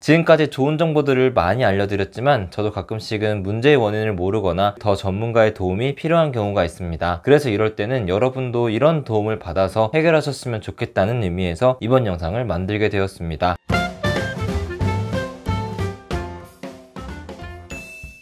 지금까지 좋은 정보들을 많이 알려드렸지만 저도 가끔씩은 문제의 원인을 모르거나 더 전문가의 도움이 필요한 경우가 있습니다. 그래서 이럴 때는 여러분도 이런 도움을 받아서 해결하셨으면 좋겠다는 의미에서 이번 영상을 만들게 되었습니다.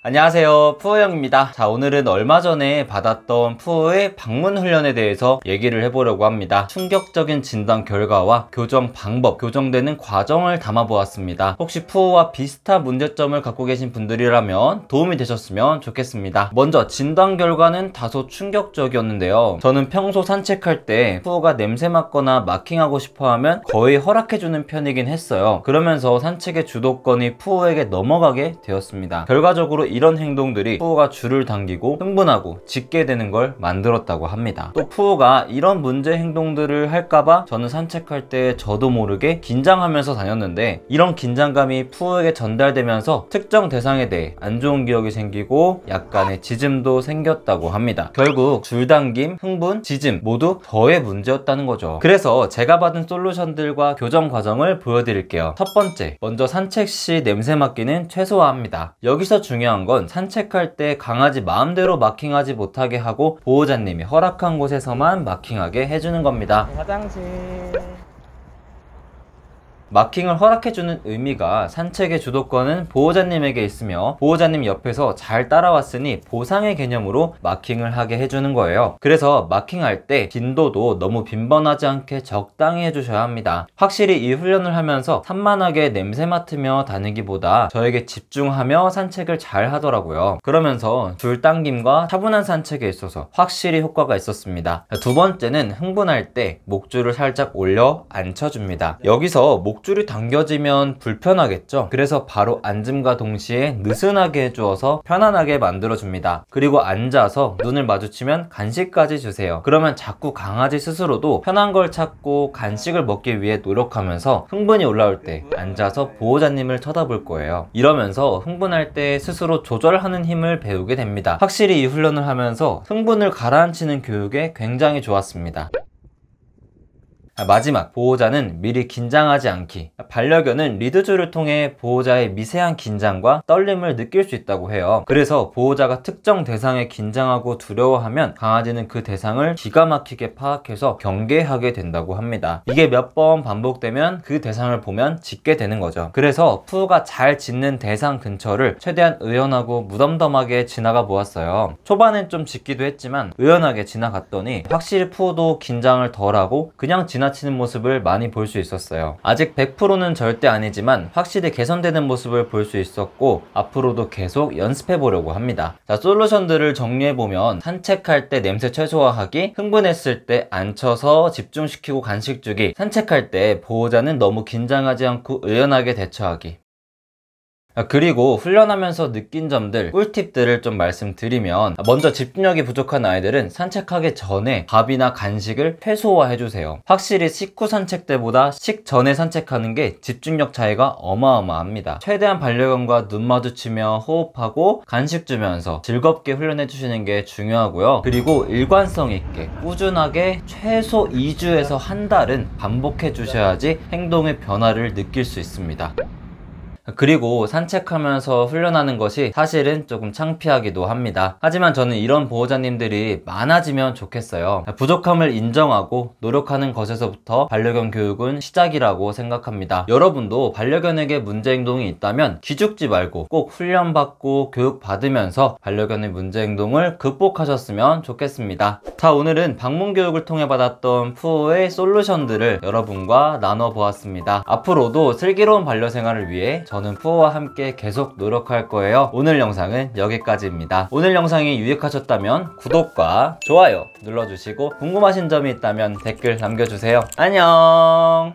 안녕하세요 푸어형입니다 자 오늘은 얼마 전에 받았던 푸어의 방문 훈련에 대해서 얘기를 해보려고 합니다 충격적인 진단 결과와 교정 방법 교정되는 과정을 담아보았습니다 혹시 푸어와 비슷한 문제점을 갖고 계신 분들이라면 도움이 되셨으면 좋겠습니다 먼저 진단 결과는 다소 충격적이었는데요 저는 평소 산책할 때 푸어가 냄새 맡거나 마킹하고 싶어 하면 거의 허락해주는 편이긴 했어요 그러면서 산책의 주도권이 푸어에게 넘어가게 되었습니다 결과적으로 이런 행동들이 푸우가 줄을 당기고 흥분하고 짖게 되는 걸 만들었다고 합니다. 또 푸우가 이런 문제 행동들을 할까봐 저는 산책할 때 저도 모르게 긴장하면서 다녔는데 이런 긴장감이 푸우에게 전달되면서 특정 대상에 대해 안 좋은 기억이 생기고 약간의 짖음도 생겼다고 합니다. 결국 줄당김, 흥분, 짖음 모두 저의 문제였다는 거죠. 그래서 제가 받은 솔루션들과 교정 과정을 보여드릴게요. 첫 번째, 먼저 산책 시 냄새 맡기는 최소화합니다. 여기서 중요한 건 산책할 때 강아지 마음대로 마킹하지 못하게 하고 보호자님이 허락한 곳에서만 마킹하게 해주는 겁니다. 화장실. 마킹을 허락해주는 의미가 산책의 주도권은 보호자님에게 있으며 보호자님 옆에서 잘 따라왔으니 보상의 개념으로 마킹을 하게 해주는 거예요 그래서 마킹할 때 빈도도 너무 빈번하지 않게 적당히 해주셔야 합니다 확실히 이 훈련을 하면서 산만하게 냄새 맡으며 다니기보다 저에게 집중하며 산책을 잘 하더라고요 그러면서 줄 당김과 차분한 산책에 있어서 확실히 효과가 있었습니다 두 번째는 흥분할 때 목줄을 살짝 올려 앉혀줍니다 여기서 목줄 턱줄이 당겨지면 불편하겠죠 그래서 바로 앉음과 동시에 느슨하게 해주어서 편안하게 만들어줍니다 그리고 앉아서 눈을 마주치면 간식까지 주세요 그러면 자꾸 강아지 스스로도 편한 걸 찾고 간식을 먹기 위해 노력하면서 흥분이 올라올 때 앉아서 보호자님을 쳐다볼 거예요 이러면서 흥분할 때 스스로 조절하는 힘을 배우게 됩니다 확실히 이 훈련을 하면서 흥분을 가라앉히는 교육에 굉장히 좋았습니다 아, 마지막, 보호자는 미리 긴장하지 않기. 반려견은 리드줄을 통해 보호자의 미세한 긴장과 떨림을 느낄 수 있다고 해요. 그래서 보호자가 특정 대상에 긴장하고 두려워하면 강아지는 그 대상을 기가 막히게 파악해서 경계하게 된다고 합니다. 이게 몇 번 반복되면 그 대상을 보면 짖게 되는 거죠. 그래서 푸가 잘 짖는 대상 근처를 최대한 의연하고 무덤덤하게 지나가 보았어요. 초반엔 좀 짖기도 했지만 의연하게 지나갔더니 확실히 푸도 긴장을 덜하고 그냥 지나 지나치는 모습을 많이 볼 수 있었어요. 아직 100%는 절대 아니지만 확실히 개선되는 모습을 볼 수 있었고 앞으로도 계속 연습해 보려고 합니다. 자, 솔루션들을 정리해 보면 산책할 때 냄새 최소화하기, 흥분했을 때 앉혀서 집중시키고 간식 주기, 산책할 때 보호자는 너무 긴장하지 않고 의연하게 대처하기, 아, 그리고 훈련하면서 느낀 점들, 꿀팁들을 좀 말씀드리면 아, 먼저 집중력이 부족한 아이들은 산책하기 전에 밥이나 간식을 최소화해주세요. 확실히 식후 산책 때보다 식전에 산책하는 게 집중력 차이가 어마어마합니다. 최대한 반려견과 눈 마주치며 호흡하고 간식 주면서 즐겁게 훈련해주시는 게 중요하고요. 그리고 일관성 있게 꾸준하게 최소 2주에서 한 달은 반복해주셔야지 행동의 변화를 느낄 수 있습니다. 그리고 산책하면서 훈련하는 것이 사실은 조금 창피하기도 합니다. 하지만 저는 이런 보호자님들이 많아지면 좋겠어요. 부족함을 인정하고 노력하는 것에서부터 반려견 교육은 시작이라고 생각합니다. 여러분도 반려견에게 문제 행동이 있다면 기죽지 말고 꼭 훈련받고 교육받으면서 반려견의 문제 행동을 극복하셨으면 좋겠습니다. 자 오늘은 방문 교육을 통해 받았던 푸오의 솔루션들을 여러분과 나눠보았습니다. 앞으로도 슬기로운 반려 생활을 위해 저는 푸어와 함께 계속 노력할 거예요 오늘 영상은 여기까지입니다 오늘 영상이 유익하셨다면 구독과 좋아요 눌러주시고 궁금하신 점이 있다면 댓글 남겨주세요 안녕